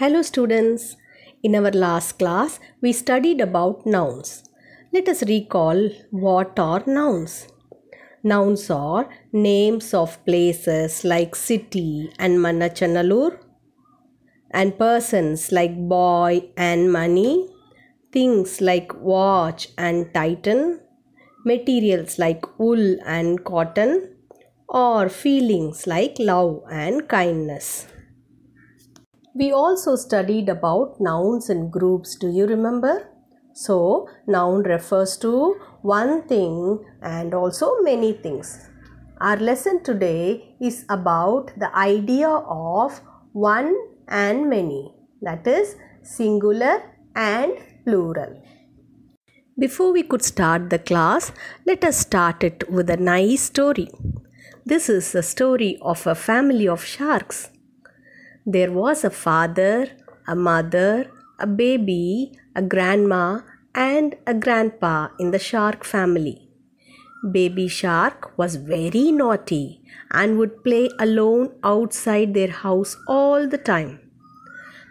Hello students. In our last class, we studied about nouns. Let us recall what are nouns. Nouns are names of places like city and Manachanalur and persons like boy and money, things like watch and titan, materials like wool and cotton or feelings like love and kindness. We also studied about nouns in groups. Do you remember? So, noun refers to one thing and also many things. Our lesson today is about the idea of one and many, that is, singular and plural. Before we could start the class, let us start it with a nice story. This is the story of a family of sharks. There was a father, a mother, a baby, a grandma, and a grandpa in the shark family. Baby shark was very naughty and would play alone outside their house all the time.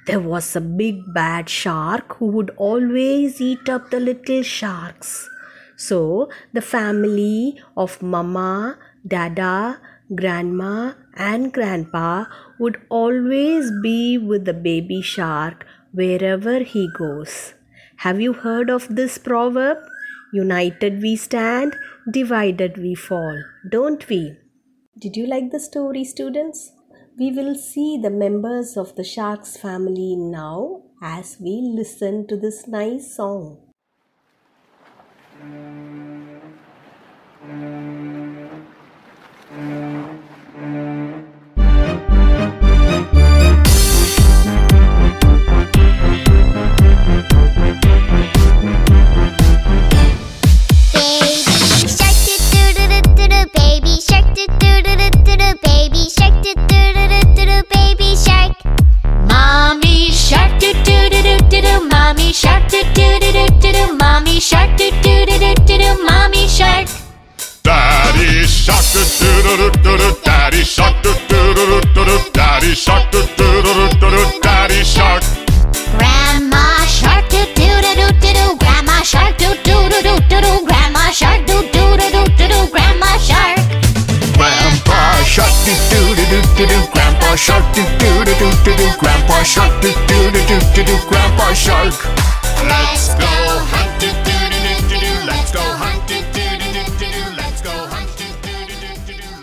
There was a big bad shark who would always eat up the little sharks. So the family of Mama, Dada, Grandma, and grandpa would always be with the baby shark wherever he goes. Have you heard of this proverb? United we stand, divided we fall, don't we? Did you like the story, students? We will see the members of the shark's family now as we listen to this nice song. do do do do do do baby shark do do do do do do baby shark Mommy shark do do do do do do mommy shark do do do do do do mommy shark do do do do do do mommy shark Daddy shark do do do do do do daddy shark do do do do do do daddy shark do do do do do daddy shark Grandpa Shark, do do do do do do. Grandpa Shark, do do do do do do. Grandpa Shark. Let's go Let's go Let's go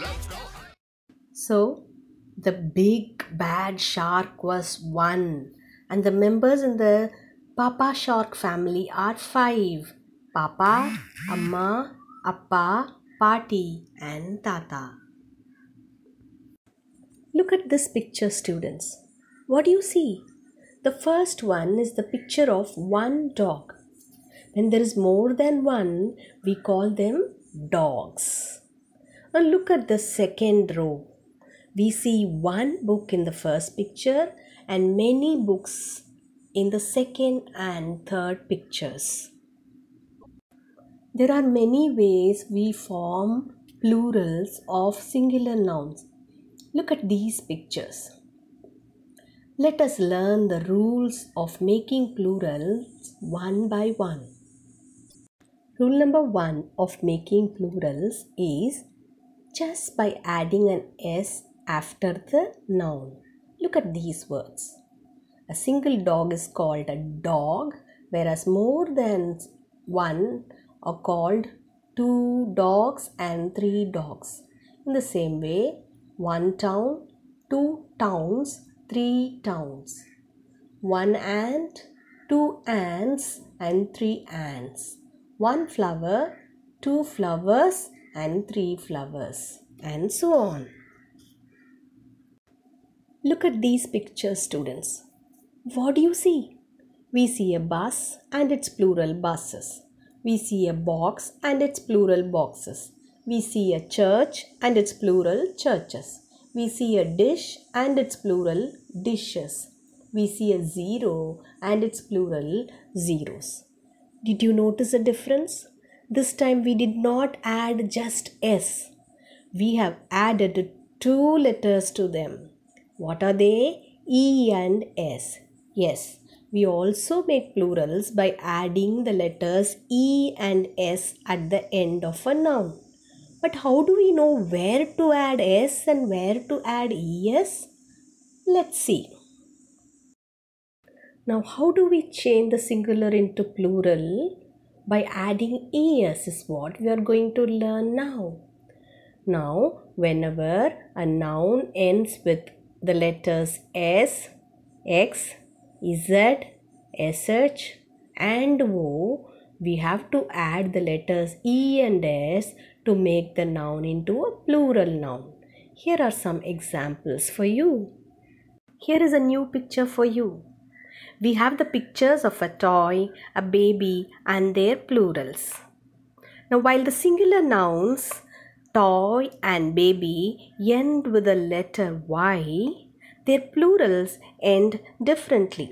Let's go. So, the big bad shark was one, and the members in the Papa Shark family are five. Papa, Amma, Appa, Party, and Tata. Look at this picture, students. What do you see? The first one is the picture of one dog. When there is more than one, we call them dogs. Now look at the second row. We see one book in the first picture and many books in the second and third pictures. There are many ways we form plurals of singular nouns. Look at these pictures. Let us learn the rules of making plurals one by one. Rule number one of making plurals is just by adding an s after the noun. Look at these words. A single dog is called a dog, whereas more than one are called two dogs and three dogs. In the same way, one town, two towns, three towns. One ant, two ants, and three ants. One flower, two flowers, and three flowers, and so on. Look at these pictures, students. What do you see? We see a bus and its plural buses. We see a box and its plural boxes. We see a church and its plural churches. We see a dish and its plural dishes. We see a zero and its plural zeros. Did you notice a difference? This time we did not add just S. We have added two letters to them. What are they? E and S. Yes, we also make plurals by adding the letters E and S at the end of a noun. But how do we know where to add S and where to add ES? Let's see. Now, how do we change the singular into plural? By adding ES is what we are going to learn now. Now, whenever a noun ends with the letters S, X, Z, SH and O, we have to add the letters E and S to make the noun into a plural noun. Here are some examples for you. Here is a new picture for you. We have the pictures of a toy, a baby and their plurals. Now while the singular nouns toy and baby end with the letter Y, their plurals end differently.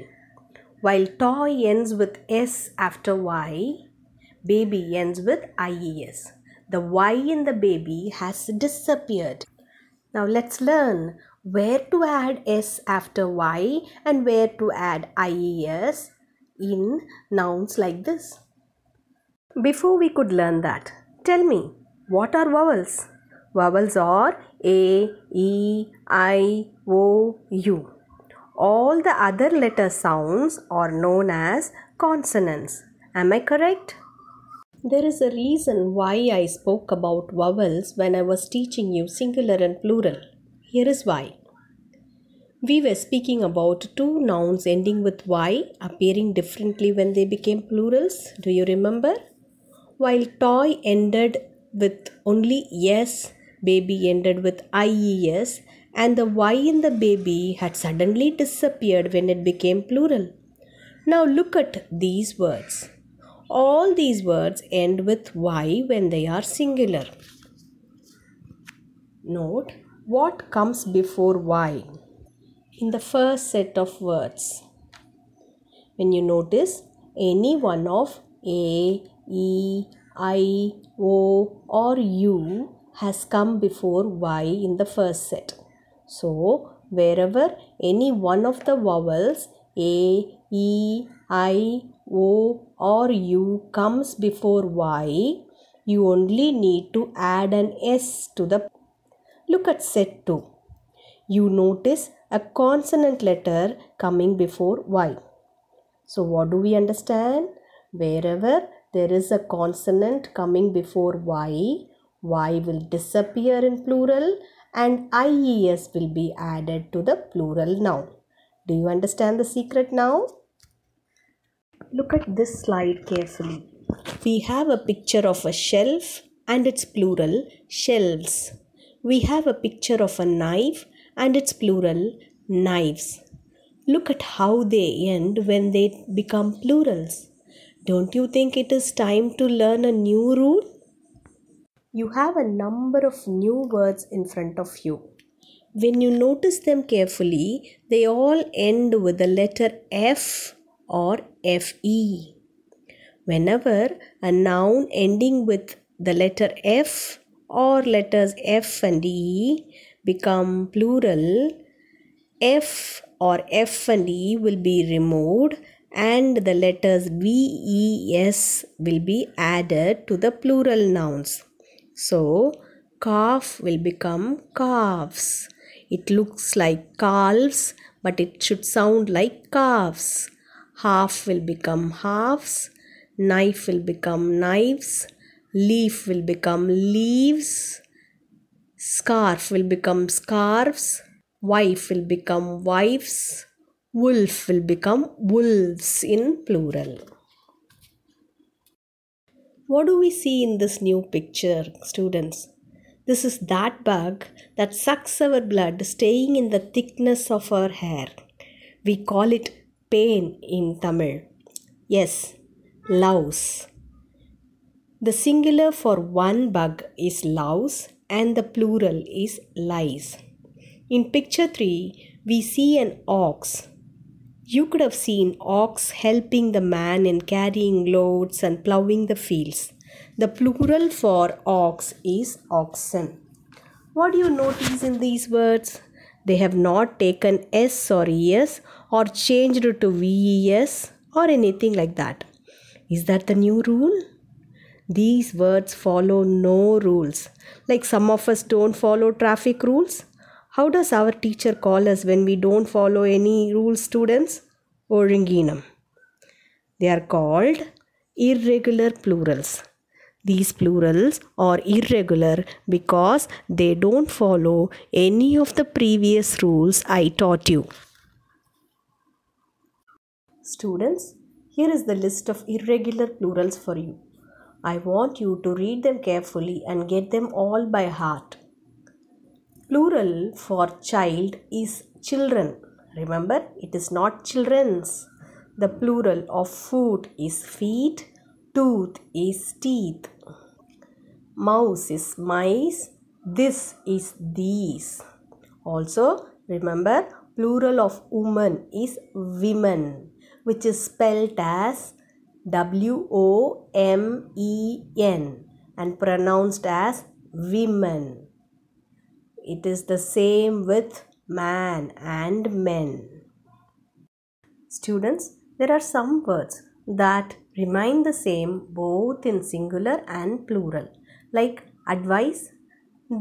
While toy ends with S after Y, baby ends with IES. The Y in the baby has disappeared. Now let's learn where to add S after Y and where to add IES in nouns like this. Before we could learn that, tell me, what are vowels? Vowels are A, E, I, O, U. All the other letter sounds are known as consonants. Am I correct? There is a reason why I spoke about vowels when I was teaching you singular and plural. Here is why. We were speaking about two nouns ending with y appearing differently when they became plurals. Do you remember? While toy ended with only yes, baby ended with ies, and the y in the baby had suddenly disappeared when it became plural. Now look at these words all these words end with Y when they are singular. Note what comes before Y in the first set of words. When you notice any one of A, E, I, O or U has come before Y in the first set. So, wherever any one of the vowels A, E, I, O or U comes before Y, you only need to add an S to the. Look at set 2. You notice a consonant letter coming before Y. So, what do we understand? Wherever there is a consonant coming before Y, Y will disappear in plural and IES will be added to the plural noun. Do you understand the secret now? Look at this slide carefully. We have a picture of a shelf and its plural shelves. We have a picture of a knife and its plural knives. Look at how they end when they become plurals. Don't you think it is time to learn a new rule? You have a number of new words in front of you. When you notice them carefully, they all end with the letter F or fe. Whenever a noun ending with the letter f or letters f and e become plural, f or f and e will be removed and the letters ves will be added to the plural nouns. So, calf will become calves. It looks like calves, but it should sound like calves half will become halves, knife will become knives, leaf will become leaves, scarf will become scarves, wife will become wives, wolf will become wolves in plural. What do we see in this new picture, students? This is that bug that sucks our blood, staying in the thickness of our hair. We call it pain in Tamil. Yes, louse. The singular for one bug is louse and the plural is lice. In picture 3, we see an ox. You could have seen ox helping the man in carrying loads and ploughing the fields. The plural for ox is oxen. What do you notice in these words? They have not taken S or ES or changed to VES or anything like that. Is that the new rule? These words follow no rules. Like some of us don't follow traffic rules. How does our teacher call us when we don't follow any rules, students? Oringinam. They are called irregular plurals. These plurals are irregular because they don't follow any of the previous rules I taught you. Students, here is the list of irregular plurals for you. I want you to read them carefully and get them all by heart. Plural for child is children. Remember, it is not children's. The plural of foot is feet, tooth is teeth. Mouse is mice, this is these. Also, remember, plural of woman is women which is spelled as W O M E N and pronounced as women. It is the same with man and men. Students, there are some words that remain the same both in singular and plural, like advice.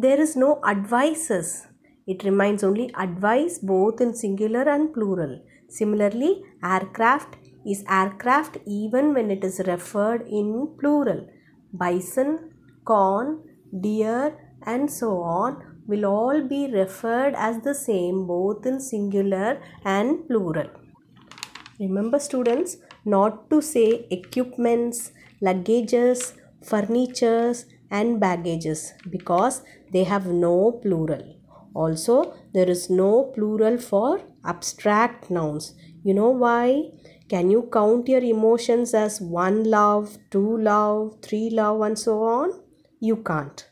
There is no advices it remains only advice both in singular and plural. Similarly, aircraft is aircraft even when it is referred in plural. Bison, corn, deer and so on will all be referred as the same both in singular and plural. Remember students not to say equipments, luggages, furnitures and baggages because they have no plural. Also, there is no plural for abstract nouns. You know why? Can you count your emotions as one love, two love, three love and so on? You can't.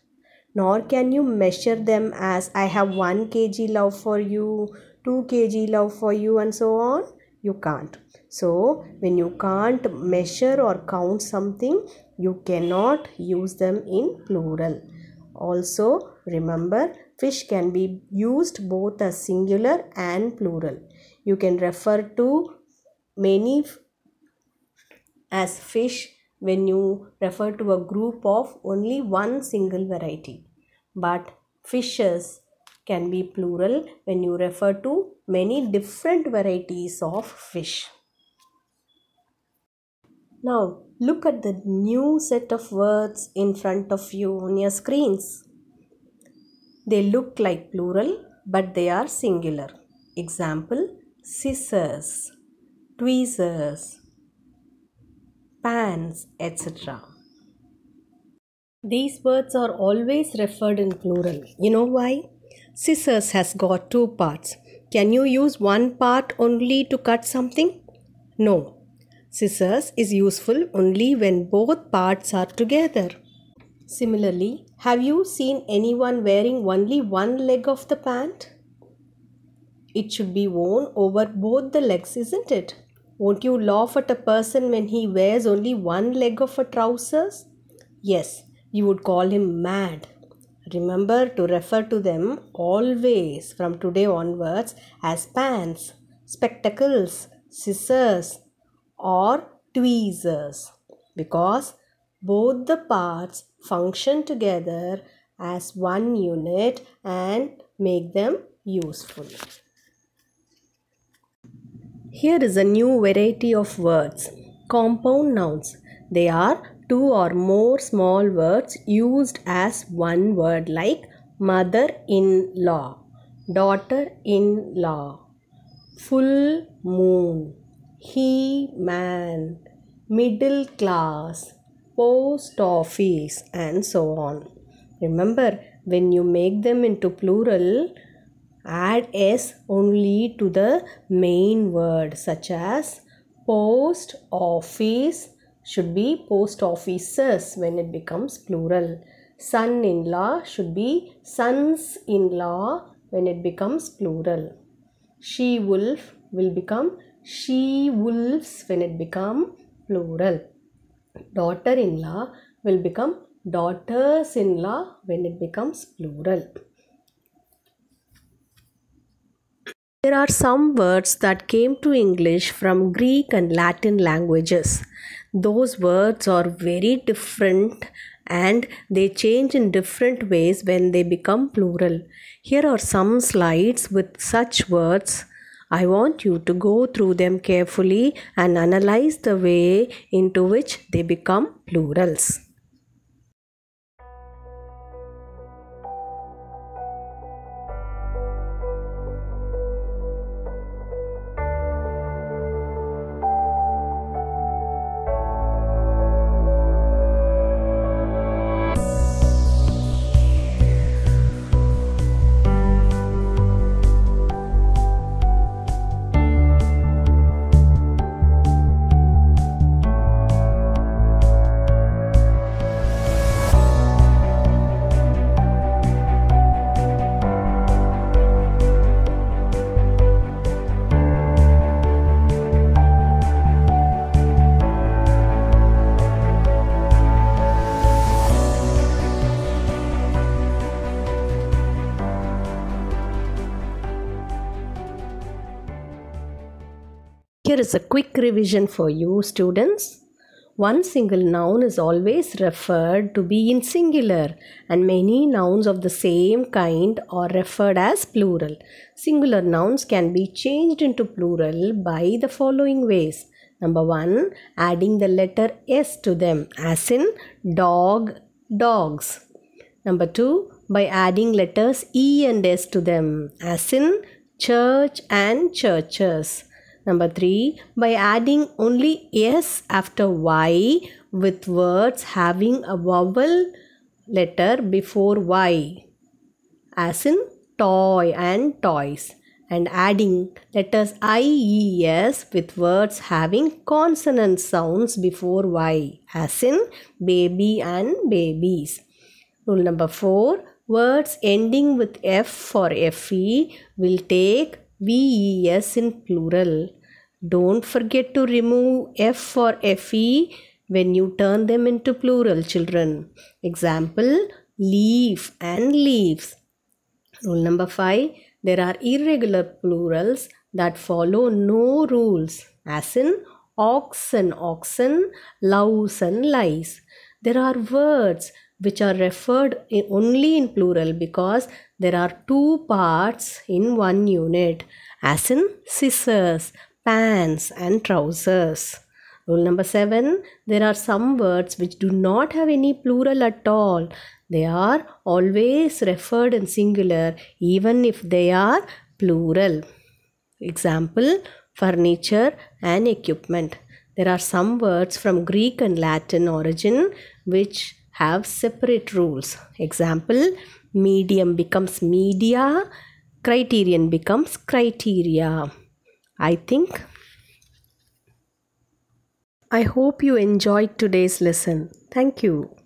Nor can you measure them as I have 1 kg love for you, 2 kg love for you and so on. You can't. So, when you can't measure or count something, you cannot use them in plural. Also, remember fish can be used both as singular and plural. You can refer to many as fish when you refer to a group of only one single variety. But fishes can be plural when you refer to many different varieties of fish. Now look at the new set of words in front of you on your screens. They look like plural but they are singular. Example scissors, tweezers, pans, etc. These words are always referred in plural. You know why? Scissors has got two parts. Can you use one part only to cut something? No. Scissors is useful only when both parts are together. Similarly, have you seen anyone wearing only one leg of the pant? It should be worn over both the legs, isn't it? Won't you laugh at a person when he wears only one leg of a trousers? Yes, you would call him mad. Remember to refer to them always from today onwards as pants, spectacles, scissors, or tweezers because both the parts function together as one unit and make them useful. Here is a new variety of words. Compound nouns. They are two or more small words used as one word like mother-in-law, daughter-in-law, full moon, he-man, middle class, post office and so on. Remember, when you make them into plural, add s only to the main word such as post office should be post offices when it becomes plural. Son-in-law should be sons-in-law when it becomes plural. She-wolf will become she-wolves when it become plural daughter-in-law will become daughters-in-law when it becomes plural. There are some words that came to English from Greek and Latin languages. Those words are very different and they change in different ways when they become plural. Here are some slides with such words I want you to go through them carefully and analyze the way into which they become plurals. Here is a quick revision for you students. One single noun is always referred to be in singular and many nouns of the same kind are referred as plural. Singular nouns can be changed into plural by the following ways. Number 1. Adding the letter S to them as in dog, dogs. Number 2. By adding letters E and S to them as in church and churches. Number 3. By adding only S after Y with words having a vowel letter before Y as in toy and toys and adding letters IES with words having consonant sounds before Y as in baby and babies. Rule number 4. Words ending with F for FE will take VES in plural. Don't forget to remove F or FE when you turn them into plural children. Example, leaf and leaves. Rule number 5. There are irregular plurals that follow no rules as in oxen, oxen, louse and lies. There are words which are referred in only in plural because there are two parts in one unit as in scissors, pants and trousers. Rule number 7. There are some words which do not have any plural at all. They are always referred in singular even if they are plural. Example, furniture and equipment. There are some words from Greek and Latin origin which have separate rules. Example, medium becomes media, criterion becomes criteria. I think. I hope you enjoyed today's lesson. Thank you.